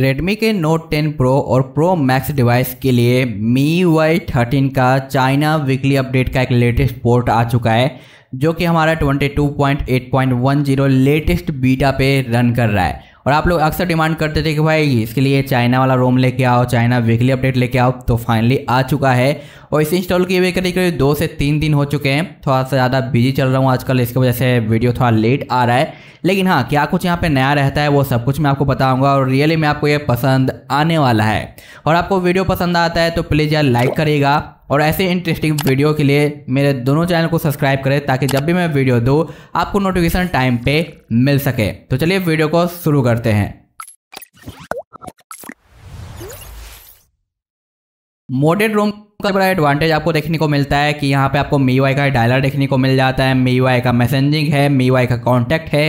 Redmi के Note 10 Pro और Pro Max device के लिए मी वाई थर्टीन का चाइना वीकली अपडेट का एक लेटेस्ट पोर्ट आ चुका है जो कि हमारा 22.8.10 लेटेस्ट बीटा पे रन कर रहा है और आप लोग अक्सर डिमांड करते थे कि भाई इसके लिए चाइना वाला रोम लेके आओ चाइना वीकली अपडेट लेके आओ तो फाइनली आ चुका है और इसे इंस्टॉल किए हुए करीब करीब दो से तीन दिन हो चुके हैं थोड़ा सा ज़्यादा बिजी चल रहा हूँ आजकल इसकी वजह से वीडियो थोड़ा लेट आ रहा है लेकिन हाँ क्या कुछ यहाँ पे नया रहता है वो सब कुछ मैं आपको बताऊंगा और रियली में आपको ये पसंद आने वाला है और आपको वीडियो पसंद आता है तो प्लीज़ यार लाइक करिएगा और ऐसे इंटरेस्टिंग वीडियो के लिए मेरे दोनों चैनल को सब्सक्राइब करें ताकि जब भी मैं वीडियो दूँ आपको नोटिफिकेशन टाइम पे मिल सके तो चलिए वीडियो को शुरू करते हैं मोडेड रोम का बड़ा एडवांटेज आपको देखने को मिलता है कि यहाँ पे आपको मी का डायलर देखने को मिल जाता है मी का मैसेजिंग है मी का कॉन्टैक्ट है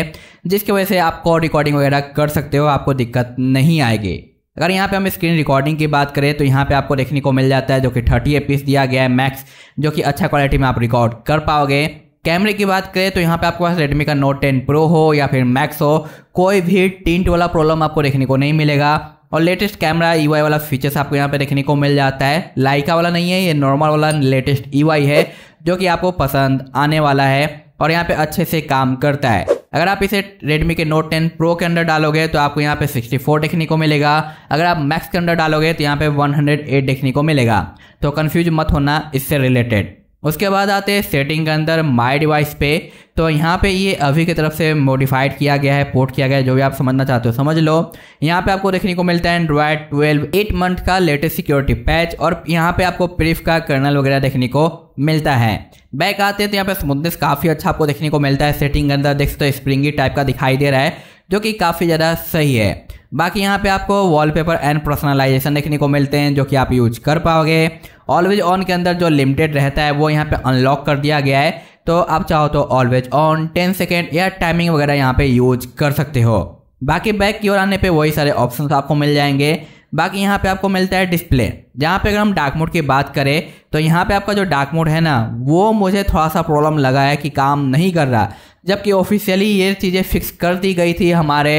जिसकी वजह से आपको रिकॉर्डिंग वगैरह कर सकते हो आपको दिक्कत नहीं आएगी अगर यहाँ पे हम स्क्रीन रिकॉर्डिंग की बात करें तो यहाँ पे आपको देखने को मिल जाता है जो कि थर्टी ए दिया गया है मैक्स जो कि अच्छा क्वालिटी में आप रिकॉर्ड कर पाओगे कैमरे की बात करें तो यहाँ पे आपके पास रेडमी का नोट टेन प्रो हो या फिर मैक्स हो कोई भी टिंट वाला प्रॉब्लम आपको देखने को नहीं मिलेगा और लेटेस्ट कैमरा ई वाला फीचर्स आपको यहाँ पे देखने को मिल जाता है लाइका वाला नहीं है ये नॉर्मल वाला लेटेस्ट ई e है जो कि आपको पसंद आने वाला है और यहाँ पे अच्छे से काम करता है अगर आप इसे रेडमी के नोट टेन प्रो के अंदर डालोगे तो आपको यहाँ पे 64 देखने को मिलेगा अगर आप मैक्स के अंदर डालोगे तो यहाँ पे 108 देखने को मिलेगा तो कन्फ्यूज मत होना इससे रिलेटेड उसके बाद आते हैं सेटिंग के अंदर माई डिवाइस पे तो यहाँ पे ये अभी की तरफ से मॉडिफाइड किया गया है पोर्ट किया गया है जो भी आप समझना चाहते हो समझ लो यहाँ पे आपको देखने को मिलता है एंड्रॉयड ट्वेल्व एट मंथ का लेटेस्ट सिक्योरिटी पैच और यहाँ पे आपको प्रिफ का कर्नल वगैरह देखने को मिलता है बैक आते हैं तो यहाँ पे स्मूथनेस काफ़ी अच्छा आपको देखने को मिलता है सेटिंग के अंदर देख सकते हो स्प्रिंगी टाइप का दिखाई दे रहा है जो कि काफ़ी ज़्यादा सही है बाकी यहाँ पे आपको वॉलपेपर एंड पर्सनलाइजेशन देखने को मिलते हैं जो कि आप यूज कर पाओगे ऑलवेज ऑन के अंदर जो लिमिटेड रहता है वो यहाँ पे अनलॉक कर दिया गया है तो आप चाहो तो ऑलवेज ऑन टेन सेकेंड या टाइमिंग वगैरह यहाँ पे यूज कर सकते हो बाकी बैक की ओर आने पे वही सारे ऑप्शंस आपको मिल जाएंगे बाकी यहाँ पे आपको मिलता है डिस्प्ले जहाँ पे अगर हम डार्क मोड की बात करें तो यहाँ पे आपका जो डार्क मोड है ना वो मुझे थोड़ा सा प्रॉब्लम लगा है कि काम नहीं कर रहा जबकि ऑफिशियली ये चीज़ें फिक्स कर दी गई थी हमारे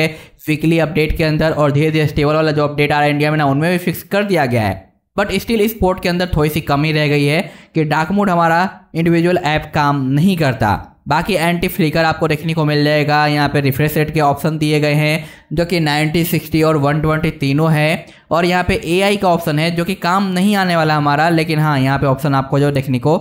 वीकली अपडेट के अंदर और धीरे धीरे स्टेबल वाला जो अपडेट आ रहा है इंडिया में ना उनमें भी फिक्स कर दिया गया है बट स्टिल इस पोर्ट के अंदर थोड़ी सी कमी रह गई है कि डार्क मोड हमारा इंडिविजुअल ऐप काम नहीं करता बाकी एंटी फ्लिकर आपको देखने को मिल जाएगा यहाँ पे रिफ्रेश रेट के ऑप्शन दिए गए हैं जो कि 90, 60 और 120 तीनों है और यहाँ पे एआई का ऑप्शन है जो कि काम नहीं आने वाला हमारा लेकिन हाँ यहाँ पे ऑप्शन आपको जो देखने को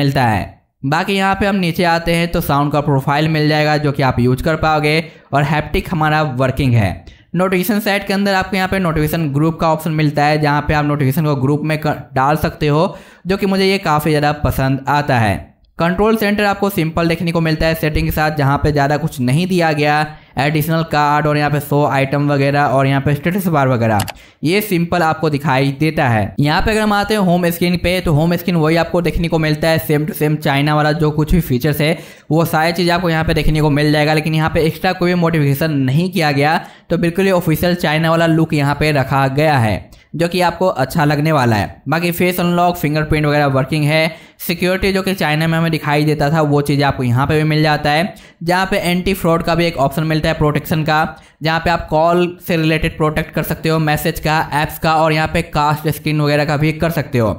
मिलता है बाकी यहाँ पे हम नीचे आते हैं तो साउंड का प्रोफाइल मिल जाएगा जो कि आप यूज कर पाओगे और हैप्टिक हमारा वर्किंग है नोटिफिकेशन साइट के अंदर आपको यहाँ पे नोटिफिकेशन ग्रुप का ऑप्शन मिलता है जहाँ पे आप नोटिफिकेशन को ग्रुप में कर, डाल सकते हो जो कि मुझे ये काफ़ी ज़्यादा पसंद आता है कंट्रोल सेंटर आपको सिंपल देखने को मिलता है सेटिंग के साथ जहाँ पे ज़्यादा कुछ नहीं दिया गया एडिशनल कार्ड और यहाँ पे शो आइटम वगैरह और यहाँ पे स्टेटस बार वगैरह ये सिंपल आपको दिखाई देता है यहाँ पे अगर हम आते हैं होम स्क्रीन पे तो होम स्क्रीन वही आपको देखने को मिलता है सेम टू सेम चाइना वाला जो कुछ भी फीचर्स है वो सारी चीज़ आपको यहाँ पे देखने को मिल जाएगा लेकिन यहाँ पे एक्स्ट्रा कोई मोटिफिकेशन नहीं किया गया तो बिल्कुल ऑफिशियल चाइना वाला लुक यहाँ पे रखा गया है जो कि आपको अच्छा लगने वाला है बाकी फेस अनलॉक फिंगरप्रिंट वगैरह वर्किंग है सिक्योरिटी जो कि चाइना में हमें दिखाई देता था वो चीज़ आपको यहाँ पे भी मिल जाता है जहाँ पे एंटी फ्रॉड का भी एक ऑप्शन मिलता है प्रोटेक्शन का जहाँ पे आप कॉल से रिलेटेड प्रोटेक्ट कर सकते हो मैसेज का ऐप्स का और यहाँ पे कास्ट स्क्रीन वगैरह का भी कर सकते हो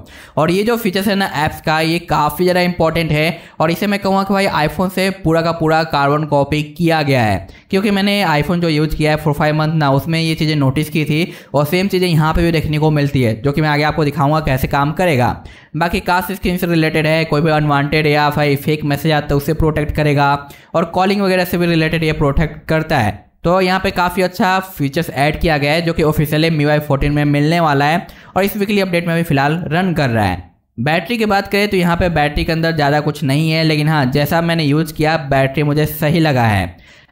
और ये जो फीचर्स है ना ऐप्स का ये काफ़ी ज़्यादा इंपॉर्टेंट है और इसे मैं कहूँगा कि भाई आईफोन से पूरा का पूरा कार्बन कॉपी किया गया है क्योंकि मैंने आईफोन जो यूज़ किया है फोर फाइव मंथ ना उसमें ये चीज़ें नोटिस की थी और सेम चीज़ें यहाँ पर भी देखने को मिलती है जो कि मैं आगे आपको दिखाऊंगा कैसे काम करेगा बाकी कास्ट स्क्रीन से रिलेटेड है कोई भी अनवांटेड या फिर फेक मैसेज आता है उससे प्रोटेक्ट करेगा और कॉलिंग वगैरह से भी रिलेटेड ये प्रोटेक्ट करता है तो यहाँ पे काफ़ी अच्छा फीचर्स ऐड किया गया है जो कि ऑफिशियली मी वाई फोर्टीन में मिलने वाला है और इस वीकली अपडेट में भी फिलहाल रन कर रहा है बैटरी की बात करें तो यहाँ पे बैटरी के अंदर ज़्यादा कुछ नहीं है लेकिन हाँ जैसा मैंने यूज़ किया बैटरी मुझे सही लगा है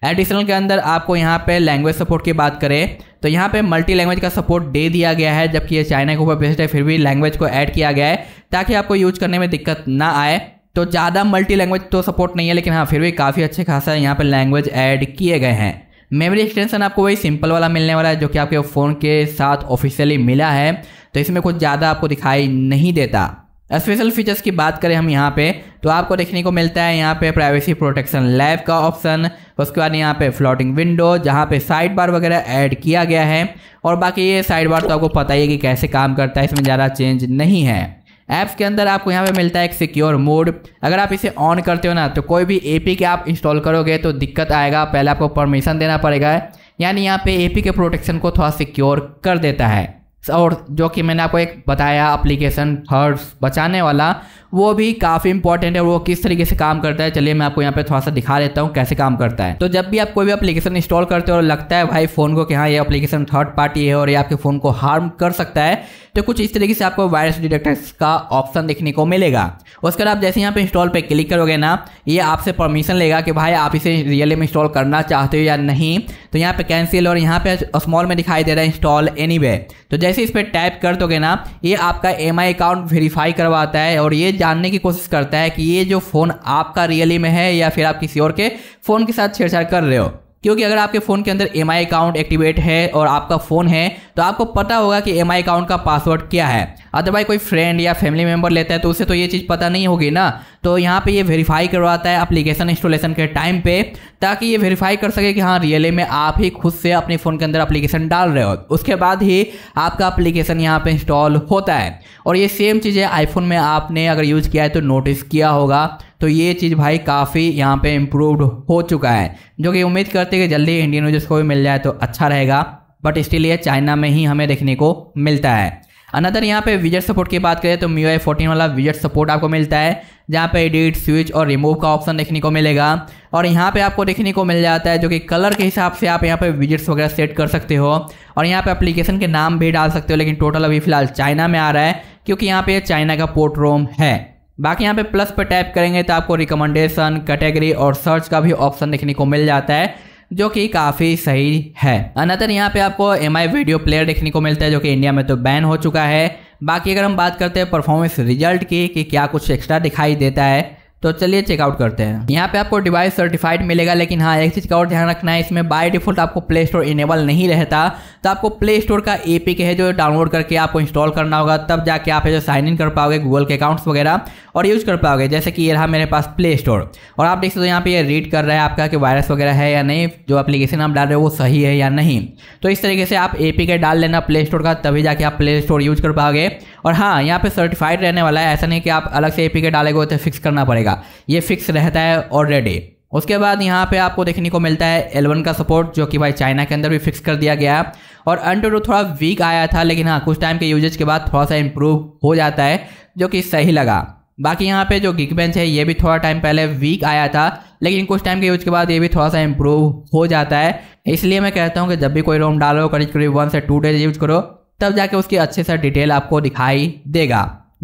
एडिशनल के अंदर आपको यहाँ पे लैंग्वेज सपोर्ट की बात करें तो यहाँ पे मल्टी लैंग्वेज का सपोर्ट दे दिया गया है जबकि ये चाइना के ऊपर बेस्ड है फिर भी लैंग्वेज को ऐड किया गया है ताकि आपको यूज करने में दिक्कत ना आए तो ज़्यादा मल्टी लैंग्वेज तो सपोर्ट नहीं है लेकिन हाँ फिर भी काफ़ी अच्छे खासा यहाँ पर लैंग्वेज ऐड किए गए हैं मेमोरी एक्सटेंशन आपको वही सिंपल वाला मिलने वाला है जो कि आपके फ़ोन के साथ ऑफिशियली मिला है तो इसमें कुछ ज़्यादा आपको दिखाई नहीं देता स्पेशल फीचर्स की बात करें हम यहाँ पे तो आपको देखने को मिलता है यहाँ पे प्राइवेसी प्रोटेक्शन लैब का ऑप्शन उसके बाद यहाँ पे फ्लोटिंग विंडो जहाँ पे साइड बार वगैरह ऐड किया गया है और बाकी ये साइड बार तो आपको पता ही है कि कैसे काम करता है इसमें ज़्यादा चेंज नहीं है ऐप्स के अंदर आपको यहाँ पे मिलता है एक सिक्योर मोड अगर आप इसे ऑन करते हो ना तो कोई भी ए के आप इंस्टॉल करोगे तो दिक्कत आएगा पहले आपको परमिशन देना पड़ेगा यानी यहाँ पे ए के प्रोटेक्शन को थोड़ा सिक्योर कर देता है और जो कि मैंने आपको एक बताया अप्लीकेशन हर्ट्स बचाने वाला वो भी काफ़ी इंपॉर्टेंट है और वो किस तरीके से काम करता है चलिए मैं आपको यहाँ पे थोड़ा सा दिखा देता हूँ कैसे काम करता है तो जब भी आप कोई भी एप्लीकेशन इंस्टॉल करते हो और लगता है भाई फ़ोन को कि हाँ ये एप्लीकेशन थर्ड पार्टी है और ये आपके फ़ोन को हार्म कर सकता है तो कुछ इस तरीके से आपको वायरस डिटेक्टर्स का ऑप्शन देखने को मिलेगा उसके बाद आप जैसे यहाँ पे इंस्टॉल पे क्लिक करोगे ना ये आपसे परमिशन लेगा कि भाई आप इसे रियल में इंस्टॉल करना चाहते हो या नहीं तो यहाँ पे कैंसिल और यहाँ पे स्मॉल में दिखाई दे रहा है इंस्टॉल एनी तो जैसे इस पर टाइप कर दोगे ना ये आपका एम अकाउंट वेरीफाई करवाता है और ये जानने की कोशिश करता है कि ये जो फ़ोन आपका रियली में है या फिर आप किसी और के फ़ोन के साथ छेड़छाड़ कर रहे हो क्योंकि अगर आपके फ़ोन के अंदर एम अकाउंट एक्टिवेट है और आपका फ़ोन है तो आपको पता होगा कि एम अकाउंट का पासवर्ड क्या है अदरवाइज कोई फ्रेंड या फैमिली मेम्बर लेता है तो उसे तो ये चीज़ पता नहीं होगी ना तो यहाँ पे ये वेरीफाई करवाता है एप्लीकेशन इंस्टॉलेशन के टाइम पे ताकि ये वेरीफाई कर सके कि हाँ रियली में आप ही खुद से अपने फ़ोन के अंदर अप्लीकेशन डाल रहे हो उसके बाद ही आपका अपलीकेशन यहाँ पे इंस्टॉल होता है और ये सेम चीज़ है आईफोन में आपने अगर यूज़ किया है तो नोटिस किया होगा तो ये चीज़ भाई काफ़ी यहाँ पे इम्प्रूवड हो चुका है जो कि उम्मीद करते हैं कि जल्दी इंडियन यूजर्स को भी मिल जाए तो अच्छा रहेगा बट स्टिल ये चाइना में ही हमें देखने को मिलता है अनदर यहाँ पे विजट सपोर्ट की बात करें तो मी आई फोर्टीन वाला विजट सपोर्ट आपको मिलता है जहाँ पे एडिट स्विच और रिमूव का ऑप्शन देखने को मिलेगा और यहाँ पे आपको देखने को मिल जाता है जो कि कलर के हिसाब से आप यहाँ पे विजिट्स वगैरह सेट कर सकते हो और यहाँ पे एप्लीकेशन के नाम भी डाल सकते हो लेकिन टोटल अभी फिलहाल चाइना में आ रहा है क्योंकि यहाँ पे चाइना का पोर्ट रोम है बाकी यहाँ पे प्लस पर टाइप करेंगे तो आपको रिकमेंडेशन कैटेगरी और सर्च का भी ऑप्शन देखने को मिल जाता है जो कि काफ़ी सही है अनदर यहाँ पे आपको एम वीडियो प्लेयर देखने को मिलता है जो कि इंडिया में तो बैन हो चुका है बाकी अगर हम बात करते हैं परफॉर्मेंस रिजल्ट की कि क्या कुछ एक्स्ट्रा दिखाई देता है तो चलिए चेकआउट करते हैं यहाँ पे आपको डिवाइस सर्टिफाइड मिलेगा लेकिन हाँ एक चीज़ का और ध्यान रखना है इसमें बाय डिफॉल्ट आपको प्ले स्टोर इनेबल नहीं रहता तो आपको प्ले स्टोर का ए पी है जो डाउनलोड करके आपको इंस्टॉल करना होगा तब जाके आप जो साइन इन कर पाओगे गूगल के अकाउंट्स वगैरह और यूज़ कर पाओगे जैसे कि ये रहा मेरे पास प्ले स्टोर और आप देख सकते हो यहाँ पे ये रीड कर रहा है आपका कि वायरस वगैरह है या नहीं जो एप्लीकेशन आप डाल रहे हो वो सही है या नहीं तो इस तरीके से आप ए पी के डाल लेना प्ले स्टोर का तभी जाके आप प्ले स्टोर यूज कर पाओगे और हाँ यहाँ पे सर्टिफाइड रहने वाला है ऐसा नहीं कि आप अलग से ए पी के डालेगे तो फिक्स करना पड़ेगा रहेगा ये फिक्स रहता है ऑलरेडी उसके बाद यहाँ पे आपको देखने को मिलता है एल का सपोर्ट जो कि भाई चाइना के अंदर भी फिक्स कर दिया गया है और अंटोडो थोड़ा वीक आया था लेकिन हाँ कुछ टाइम के यूजेज के बाद थोड़ा सा इम्प्रूव हो जाता है जो कि सही लगा बाकी यहाँ पे जो गिग बेंच है ये भी थोड़ा टाइम पहले वीक आया था लेकिन कुछ टाइम के यूज के बाद ये भी थोड़ा सा इम्प्रूव हो जाता है इसलिए मैं कहता हूँ कि जब भी कोई रोम डालो करीब करीब वन से टू डेज यूज करो तब जाके उसकी अच्छे से डिटेल आपको दिखाई देगा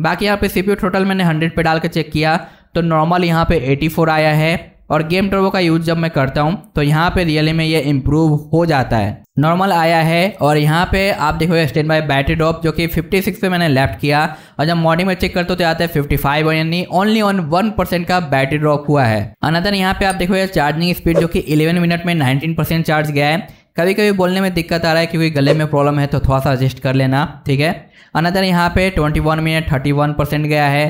बाकी यहाँ पे सीपीयू टोटल मैंने 100 पे डाल के चेक किया तो नॉर्मल यहाँ पे 84 आया है और गेम टर्बो का यूज जब मैं करता हूँ तो यहाँ पे रियली में ये इम्प्रूव हो जाता है नॉर्मल आया है और यहाँ पे आप देखोगे स्टैंड बाय बैटरी ड्रॉप जो कि 56 पे मैंने लेफ्ट किया और जब मॉर्निंग में चेक करते तो आता है 55 यानी ओनली ऑन वन परसेंट का बैटरी ड्रॉप हुआ है अनदर यहाँ पे आप देखोगे चार्जिंग स्पीड जो कि 11 मिनट में 19 परसेंट चार्ज गया है कभी कभी बोलने में दिक्कत आ रहा है क्योंकि गले में प्रॉब्लम है तो थोड़ा सा एडजस्ट कर लेना ठीक है अनदर यहाँ पे 21 मिनट 31 परसेंट गया है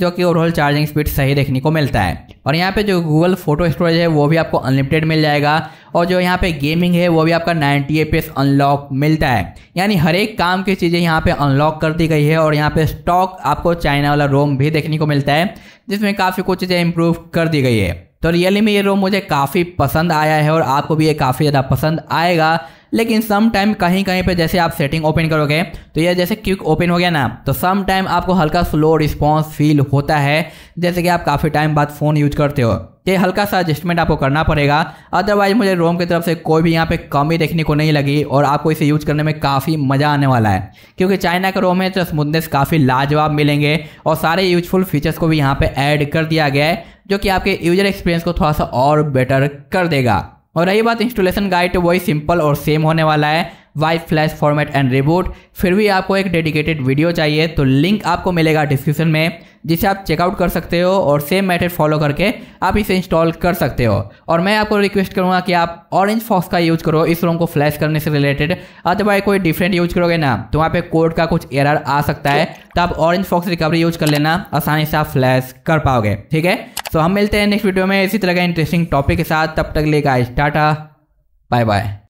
जो कि ओवरऑल चार्जिंग स्पीड सही देखने को मिलता है और यहाँ पे जो गूगल फोटो स्टोरेज है वो भी आपको अनलिमिटेड मिल जाएगा और जो यहाँ पे गेमिंग है वो भी आपका 90 एफ अनलॉक मिलता है यानी हर एक काम की चीज़ें यहाँ पे अनलॉक कर दी गई है और यहाँ पे स्टॉक आपको चाइना वाला रोम भी देखने को मिलता है जिसमें काफ़ी कुछ चीज़ें इम्प्रूव कर दी गई है तो रियली में ये रोम मुझे काफ़ी पसंद आया है और आपको भी ये काफ़ी ज़्यादा पसंद आएगा लेकिन सम टाइम कहीं कहीं पे जैसे आप सेटिंग ओपन करोगे तो यह जैसे क्विक ओपन हो गया ना तो सम टाइम आपको हल्का स्लो रिस्पॉन्स फील होता है जैसे कि आप काफ़ी टाइम बाद फ़ोन यूज करते हो ये हल्का सा एडजस्टमेंट आपको करना पड़ेगा अदरवाइज मुझे रोम की तरफ से कोई भी यहाँ पे कमी देखने को नहीं लगी और आपको इसे यूज करने में काफ़ी मज़ा आने वाला है क्योंकि चाइना का रोम है तो स्मूथनेस काफ़ी लाजवाब मिलेंगे और सारे यूजफुल फीचर्स को भी यहाँ पे ऐड कर दिया गया है जो कि आपके यूजर एक्सपीरियंस को थोड़ा सा और बेटर कर देगा और रही बात इंस्टॉलेशन गाइड तो वही सिंपल और सेम होने वाला है wipe flash format and reboot फिर भी आपको एक डेडिकेटेड वीडियो चाहिए तो लिंक आपको मिलेगा डिस्क्रिप्शन में जिसे आप चेकआउट कर सकते हो और सेम मेथड फॉलो करके आप इसे इंस्टॉल कर सकते हो और मैं आपको रिक्वेस्ट करूँगा कि आप ऑरेंज फॉक्स का यूज़ करो इस रोम को फ्लैश करने से रिलेटेड अथवा कोई डिफरेंट यूज करोगे ना तो वहाँ पे कोड का कुछ एरर आ सकता है तो आप ऑरेंज फॉक्स रिकवरी यूज कर लेना आसानी से आप फ्लैश कर पाओगे ठीक है तो हम मिलते हैं नेक्स्ट वीडियो में इसी तरह का इंटरेस्टिंग टॉपिक के साथ तब तक लेगा स्टार्टा बाय बाय